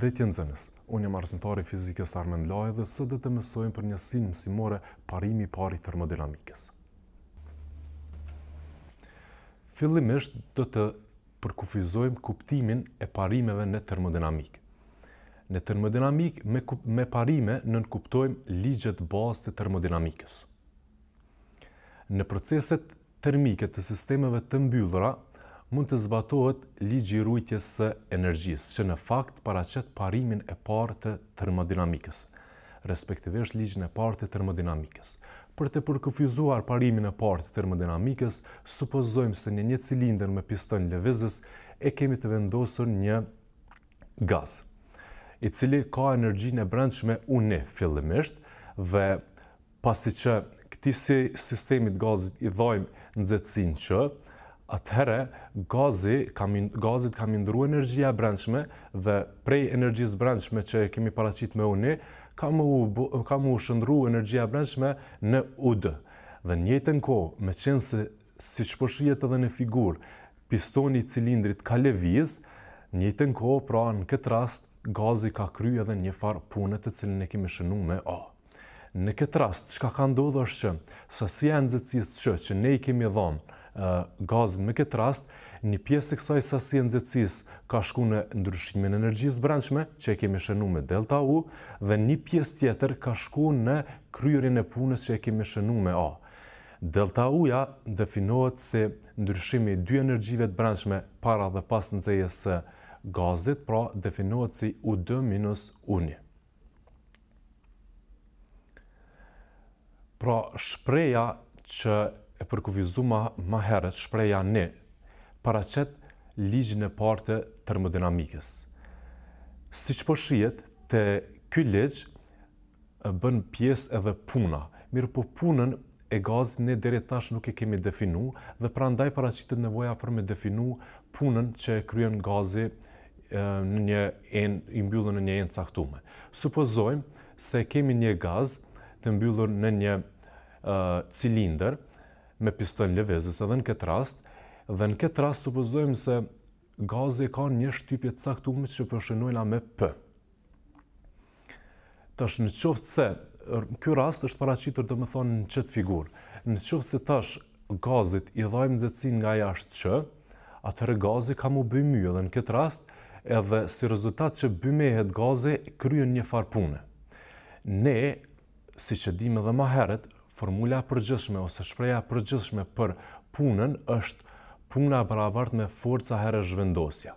përshëndetje në zënës, unë jam arzëntari fizikës Armand Laje dhe së do të mësojmë për një sinë mësimore parimi pari termodinamikës. Fillimisht do të përkufizojmë kuptimin e parimeve në termodinamikë. Në termodinamikë me parime nën nënkuptojmë ligjet bazë të termodinamikës. Në proceset termike të sistemeve të mbyllura, mund të zbatohet ligji i rujtjes së energjisë, që në fakt paraqet parimin e parë të termodinamikës, respektivisht ligjin e parë të termodinamikës. Për të përkufizuar parimin e parë të termodinamikës, supozojmë se në një cilindër me piston lëvizës e kemi të vendosur një gaz, i cili ka energjinë e brendshme u në fillimisht dhe pasi që si sistemit gazit i dhajmë nxehtësinë që, atëherë gazit kam indru energjia brendshme dhe prej energjis brendshme që kemi paracit me uni, kam u shëndru energjia brendshme në udë. Dhe njëtën ko, me qenë se si shpëshjet edhe në figur, pistoni i cilindrit ka leviz, njëtën ko, pra në këtë rast, gazi ka kry edhe një farë punët të cilin e kemi shënu me A. Në këtë rast, që ka ka ndodhë është që, sësia e nëzëcijës të që që ne i kemi dhonë, gazën me këtë rast, një pjesë e kësaj sasi e ka shku në ndryshimin në energjisë branqme, që e kemi shënu me delta U, dhe një pjesë tjetër ka shku në kryurin e punës që e kemi shënu me A. Delta U-ja definohet si ndryshimi dy energjive të branqme para dhe pas së gazit, pra definohet si U2 minus U1. Pra shpreja që e përkuvizu ma, ma herët shpreja ne para qëtë ligjën e partë të termodinamikës. Si që po shijet, të ky ligj bën pjesë edhe puna, mirë po punën e gazit ne dere tash nuk e kemi definu dhe pra ndaj para të nevoja për me definu punën që kryen gazi në një enë, i mbyllën në një enë caktume. Supozojmë se kemi një gazë të mbyllën në një cilinder, me piston levezis edhe në këtë rast, dhe në këtë rast supozojmë se gazi ka një shtypje të caktume që përshënojna me P. Tash në qoftë se, kjo rast është paracitur domethënë më thonë në qëtë figurë, në qoftë se tash gazit i dhajmë nxehtësinë nga jashtë që, atëre gazi ka mu bëjmy edhe në këtë rast, edhe si rezultat që bëjmehet gazi, kryen një farpune. Ne, si që dimë edhe maheret, formula përgjithshme ose shpreha përgjithshme për punën është puna e barabartë me forca herë zhvendosja.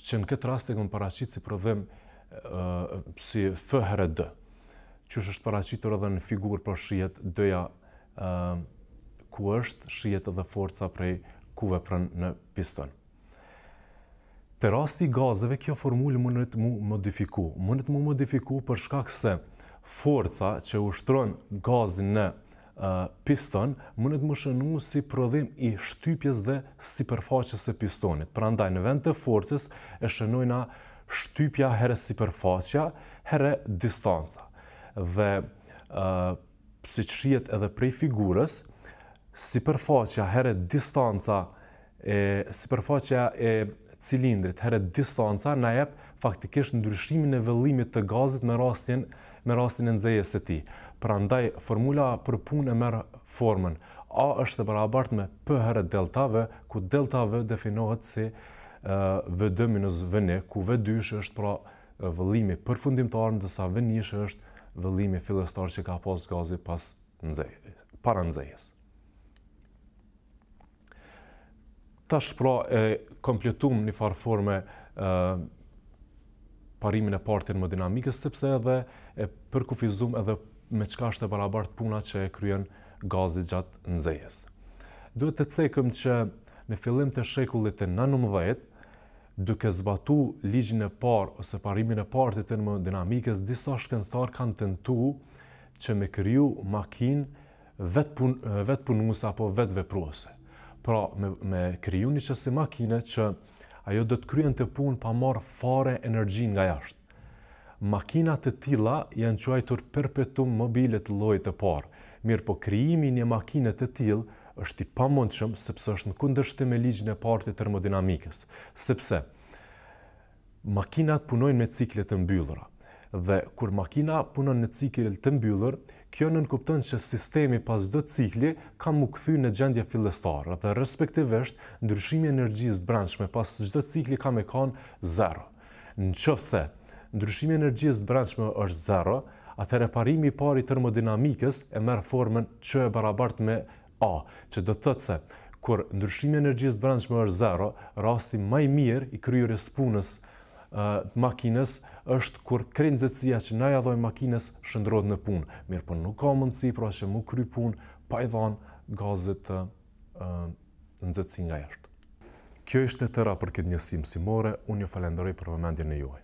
Që në këtë rast e këmë paraqitur si prodhim si f herë d. Që është paraqitur edhe në figurë për shijet d-ja ku është shijet edhe forca prej ku vepron në piston. Te rasti gazëve, kjo formulë mundet mu modifiku. Mundet mu modifiku për shkak se, Forca që ushtron gazin në piston mund të shënu si prodhim i shtypjes dhe sipërfaqes së pistonit. Prandaj në vend të forcës e shënojna shtypja herë sipërfaqja herë distanca. Dhe ë që krihet edhe prej figurës sipërfaqja herë distanca e sipërfaqja e cilindrit herë distanca na jep faktikisht ndryshimin e vëllimit të gazit në rastin me rastin e nxejes së tij. Prandaj formula për punë merr formën A është e barabartë me P herë delta V, ku delta V definohet si V2 minus V1, ku V2 është pra vëllimi përfundimtar, ndërsa V1 është vëllimi fillestar që ka pas gazi pas nxej, para nxejes. Tash pra e kompletum një farë forme parimin e partë termodinamikës, sepse edhe e përkufizum edhe me çka është e barabart puna që e kryen gazit gjatë nëzejes. Duhet të cekëm që në fillim të shekullit e 19, duke zbatu ligjin e parë ose parimin e parë të termodinamikës, disa shkenstarë kanë nëtu që me kryu makinë vetë pun, vet apo vetë Pra, me, me kryu një qësi makine që ajo do të kryen të pun pa marë fare energji nga jashtë. Makinat të tila janë quajtur perpetum mobilet lojt të parë, mirë po kryimi një makinet të tilë është i pamundshëm sepse është në kundështë me ligjën e partë të termodinamikës, sepse makinat punojnë me ciklet të mbyllëra, dhe kur makina punon në cikil të mbyllur, kjo nënkupton që sistemi pas çdo cikli ka më kthy në gjendje fillestare dhe respektivisht ndryshimi i energjisë branqme pas çdo cikli ka me kon 0. Nëse ndryshimi i energjisë branqme është 0, atëherë parimi i parë i termodinamikës e merr formën Q e barabart me A, që do të thotë se kur ndryshimi i energjisë branqme është 0, rasti më i mirë i kryurisë punës të makines është kur krenëzëtësia që na ja makines shëndrot në punë. Mirë për po nuk ka mundësi, pra që mu kry punë, pa i dhanë gazet të nëzëtësi nga jashtë. Kjo ishte të tëra për këtë njësim si more, unë ju falenderoj për vëmendje në juaj.